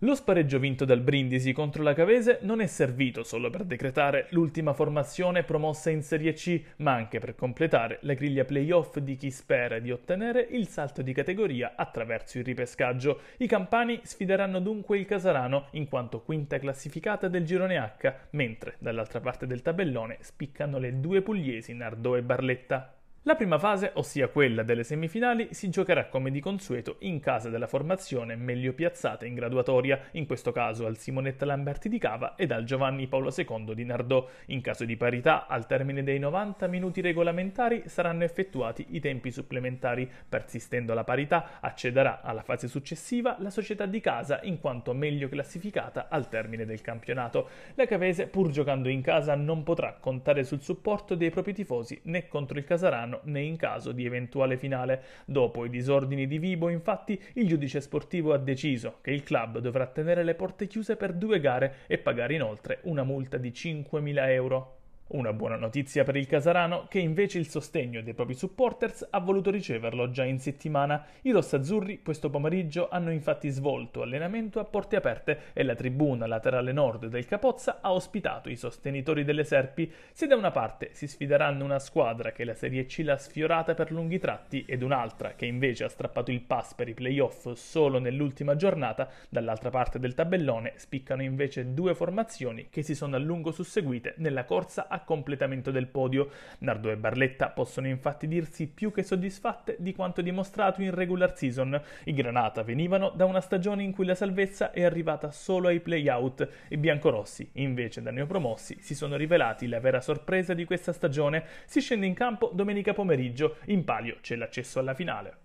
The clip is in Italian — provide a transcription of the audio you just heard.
Lo spareggio vinto dal Brindisi contro la Cavese non è servito solo per decretare l'ultima formazione promossa in Serie C, ma anche per completare la griglia playoff di chi spera di ottenere il salto di categoria attraverso il ripescaggio. I campani sfideranno dunque il Casarano in quanto quinta classificata del girone H, mentre dall'altra parte del tabellone spiccano le due pugliesi Nardò e Barletta. La prima fase, ossia quella delle semifinali, si giocherà come di consueto in casa della formazione meglio piazzata in graduatoria, in questo caso al Simonetta Lamberti di Cava ed al Giovanni Paolo II di Nardò. In caso di parità, al termine dei 90 minuti regolamentari saranno effettuati i tempi supplementari. Persistendo la parità, accederà alla fase successiva la società di casa in quanto meglio classificata al termine del campionato. La Cavese, pur giocando in casa, non potrà contare sul supporto dei propri tifosi né contro il Casarano italiano, né in caso di eventuale finale. Dopo i disordini di Vibo, infatti, il giudice sportivo ha deciso che il club dovrà tenere le porte chiuse per due gare e pagare inoltre una multa di 5.000 euro. Una buona notizia per il Casarano che invece il sostegno dei propri supporters ha voluto riceverlo già in settimana. I rossazzurri questo pomeriggio hanno infatti svolto allenamento a porte aperte e la tribuna laterale nord del Capozza ha ospitato i sostenitori delle Serpi. Se da una parte si sfideranno una squadra che la Serie C l'ha sfiorata per lunghi tratti ed un'altra che invece ha strappato il pass per i playoff solo nell'ultima giornata, dall'altra parte del tabellone spiccano invece due formazioni che si sono a lungo susseguite nella corsa a a completamento del podio. Nardo e Barletta possono infatti dirsi più che soddisfatte di quanto dimostrato in regular season. I Granata venivano da una stagione in cui la salvezza è arrivata solo ai playout e biancorossi, invece da neopromossi, si sono rivelati la vera sorpresa di questa stagione. Si scende in campo domenica pomeriggio, in palio c'è l'accesso alla finale.